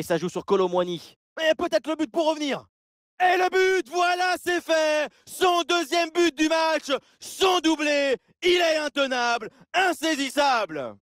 Et ça joue sur Colomwani. Et peut-être le but pour revenir. Et le but, voilà, c'est fait Son deuxième but du match, son doublé, il est intenable, insaisissable